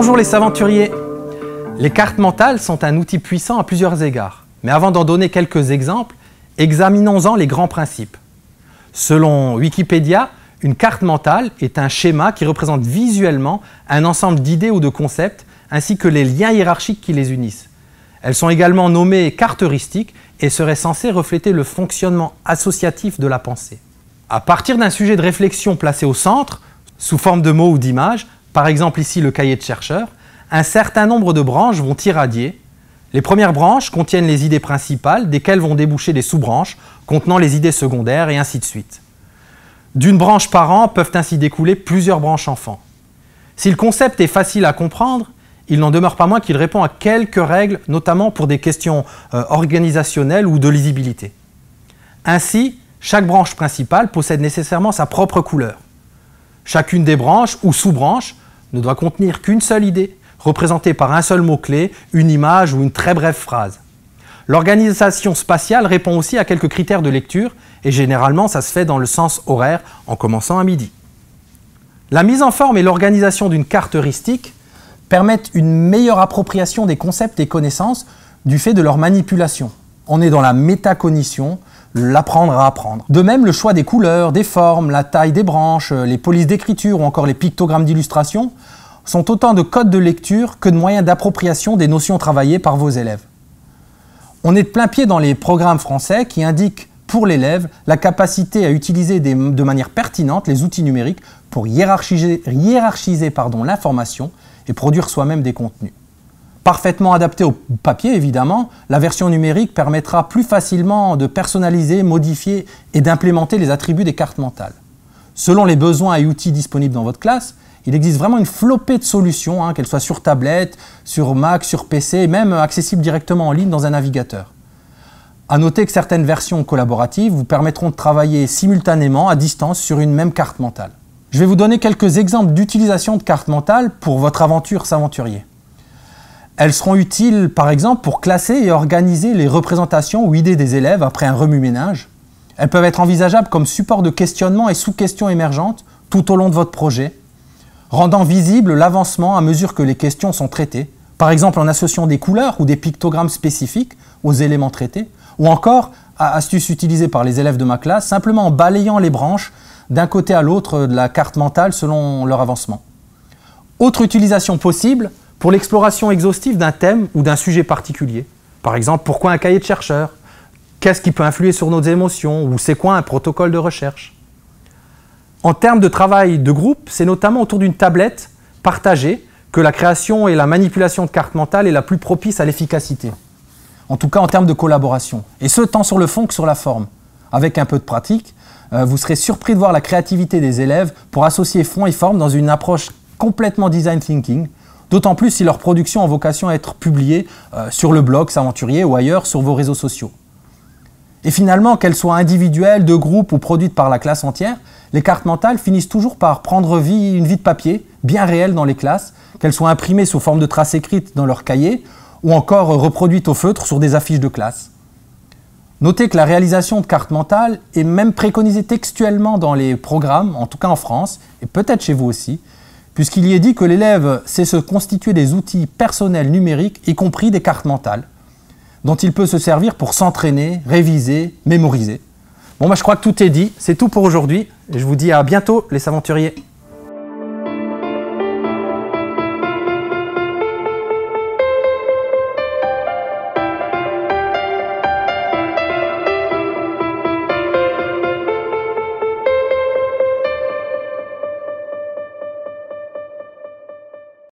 Bonjour les aventuriers Les cartes mentales sont un outil puissant à plusieurs égards. Mais avant d'en donner quelques exemples, examinons-en les grands principes. Selon Wikipédia, une carte mentale est un schéma qui représente visuellement un ensemble d'idées ou de concepts, ainsi que les liens hiérarchiques qui les unissent. Elles sont également nommées cartes heuristiques et seraient censées refléter le fonctionnement associatif de la pensée. À partir d'un sujet de réflexion placé au centre, sous forme de mots ou d'images, par exemple ici le cahier de chercheur, un certain nombre de branches vont irradier. Les premières branches contiennent les idées principales, desquelles vont déboucher les sous-branches contenant les idées secondaires, et ainsi de suite. D'une branche par peuvent ainsi découler plusieurs branches enfants. Si le concept est facile à comprendre, il n'en demeure pas moins qu'il répond à quelques règles, notamment pour des questions euh, organisationnelles ou de lisibilité. Ainsi, chaque branche principale possède nécessairement sa propre couleur. Chacune des branches ou sous-branches ne doit contenir qu'une seule idée, représentée par un seul mot-clé, une image ou une très brève phrase. L'organisation spatiale répond aussi à quelques critères de lecture, et généralement ça se fait dans le sens horaire, en commençant à midi. La mise en forme et l'organisation d'une carte heuristique permettent une meilleure appropriation des concepts et connaissances du fait de leur manipulation. On est dans la métacognition, l'apprendre à apprendre. De même, le choix des couleurs, des formes, la taille des branches, euh, les polices d'écriture ou encore les pictogrammes d'illustration sont autant de codes de lecture que de moyens d'appropriation des notions travaillées par vos élèves. On est de plein pied dans les programmes français qui indiquent pour l'élève la capacité à utiliser de manière pertinente les outils numériques pour hiérarchiser l'information et produire soi-même des contenus. Parfaitement adaptée au papier, évidemment, la version numérique permettra plus facilement de personnaliser, modifier et d'implémenter les attributs des cartes mentales. Selon les besoins et outils disponibles dans votre classe, il existe vraiment une flopée de solutions, hein, qu'elles soient sur tablette, sur Mac, sur PC, et même accessibles directement en ligne dans un navigateur. À noter que certaines versions collaboratives vous permettront de travailler simultanément à distance sur une même carte mentale. Je vais vous donner quelques exemples d'utilisation de cartes mentales pour votre aventure s'aventurier. Elles seront utiles, par exemple, pour classer et organiser les représentations ou idées des élèves après un remue-ménage. Elles peuvent être envisageables comme support de questionnement et sous-questions émergentes tout au long de votre projet, rendant visible l'avancement à mesure que les questions sont traitées, par exemple en associant des couleurs ou des pictogrammes spécifiques aux éléments traités, ou encore, astuce utilisée par les élèves de ma classe, simplement en balayant les branches d'un côté à l'autre de la carte mentale selon leur avancement. Autre utilisation possible, pour l'exploration exhaustive d'un thème ou d'un sujet particulier. Par exemple, pourquoi un cahier de chercheur Qu'est-ce qui peut influer sur nos émotions Ou c'est quoi un protocole de recherche En termes de travail de groupe, c'est notamment autour d'une tablette partagée que la création et la manipulation de cartes mentales est la plus propice à l'efficacité. En tout cas en termes de collaboration. Et ce, tant sur le fond que sur la forme. Avec un peu de pratique, euh, vous serez surpris de voir la créativité des élèves pour associer fond et forme dans une approche complètement design thinking, D'autant plus si leur production a vocation à être publiée euh, sur le blog S'Aventurier ou ailleurs sur vos réseaux sociaux. Et finalement, qu'elles soient individuelles, de groupe ou produites par la classe entière, les cartes mentales finissent toujours par prendre vie, une vie de papier, bien réelle dans les classes, qu'elles soient imprimées sous forme de traces écrites dans leurs cahiers ou encore reproduites au feutre sur des affiches de classe. Notez que la réalisation de cartes mentales est même préconisée textuellement dans les programmes, en tout cas en France, et peut-être chez vous aussi, puisqu'il y est dit que l'élève sait se constituer des outils personnels numériques, y compris des cartes mentales, dont il peut se servir pour s'entraîner, réviser, mémoriser. Bon, bah, je crois que tout est dit. C'est tout pour aujourd'hui. Je vous dis à bientôt, les aventuriers.